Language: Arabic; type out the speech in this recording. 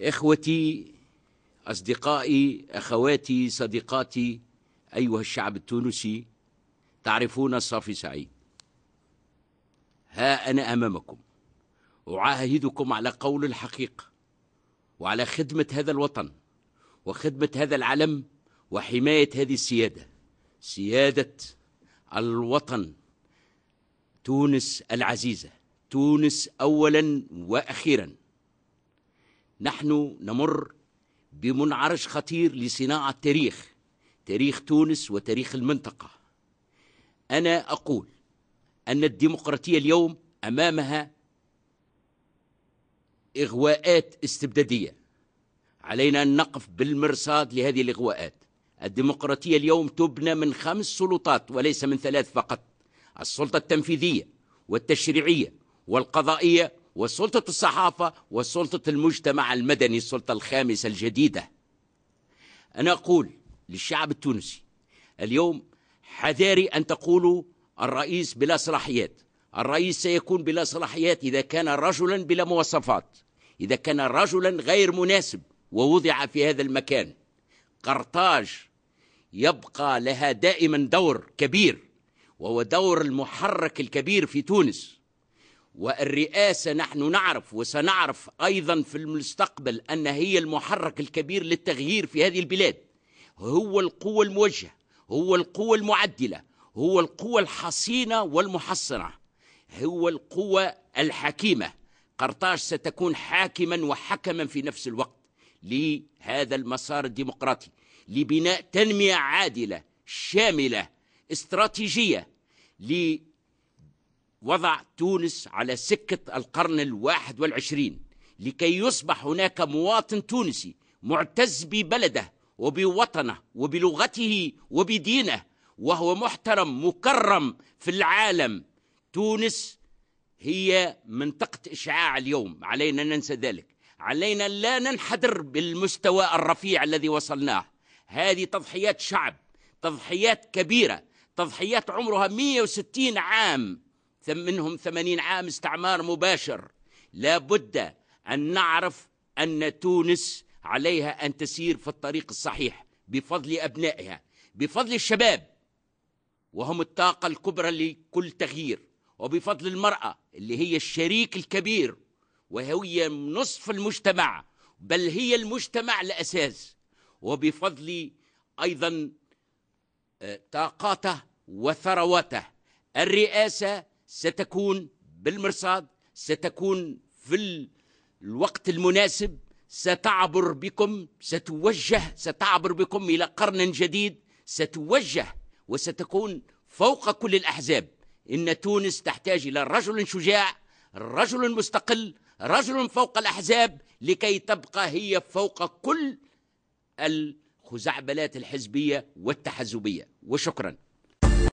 إخوتي أصدقائي أخواتي صديقاتي أيها الشعب التونسي تعرفون صافي سعيد ها أنا أمامكم أعاهدكم على قول الحقيقة وعلى خدمة هذا الوطن وخدمة هذا العلم وحماية هذه السيادة سيادة الوطن تونس العزيزة تونس أولا وأخيرا نحن نمر بمنعرج خطير لصناعة تاريخ تاريخ تونس وتاريخ المنطقة أنا أقول أن الديمقراطية اليوم أمامها إغواءات استبدادية علينا أن نقف بالمرصاد لهذه الإغواءات الديمقراطية اليوم تبنى من خمس سلطات وليس من ثلاث فقط السلطة التنفيذية والتشريعية والقضائية وسلطة الصحافة وسلطة المجتمع المدني السلطة الخامسة الجديدة أنا أقول للشعب التونسي اليوم حذاري أن تقولوا الرئيس بلا صلاحيات الرئيس سيكون بلا صلاحيات إذا كان رجلا بلا مواصفات إذا كان رجلا غير مناسب ووضع في هذا المكان قرطاج يبقى لها دائما دور كبير وهو دور المحرك الكبير في تونس والرئاسة نحن نعرف وسنعرف أيضا في المستقبل أن هي المحرك الكبير للتغيير في هذه البلاد هو القوة الموجهة هو القوة المعدلة هو القوة الحصينة والمحصنة هو القوة الحكيمة قرطاج ستكون حاكما وحكما في نفس الوقت لهذا المسار الديمقراطي لبناء تنمية عادلة شاملة استراتيجية وضع تونس على سكة القرن الواحد والعشرين لكي يصبح هناك مواطن تونسي معتز ببلده وبوطنه وبلغته وبدينه وهو محترم مكرم في العالم تونس هي منطقة إشعاع اليوم علينا ننسى ذلك علينا لا ننحدر بالمستوى الرفيع الذي وصلناه هذه تضحيات شعب تضحيات كبيرة تضحيات عمرها 160 عام منهم ثمانين عام استعمار مباشر لا بد أن نعرف أن تونس عليها أن تسير في الطريق الصحيح بفضل أبنائها بفضل الشباب وهم الطاقة الكبرى لكل تغيير وبفضل المرأة اللي هي الشريك الكبير وهي نصف المجتمع بل هي المجتمع الأساس وبفضل أيضا آه، طاقاته وثرواته الرئاسة ستكون بالمرصاد ستكون في الوقت المناسب ستعبر بكم ستوجه ستعبر بكم إلى قرن جديد ستوجه وستكون فوق كل الأحزاب إن تونس تحتاج إلى رجل شجاع رجل مستقل رجل فوق الأحزاب لكي تبقى هي فوق كل الخزعبلات الحزبية والتحزبية وشكراً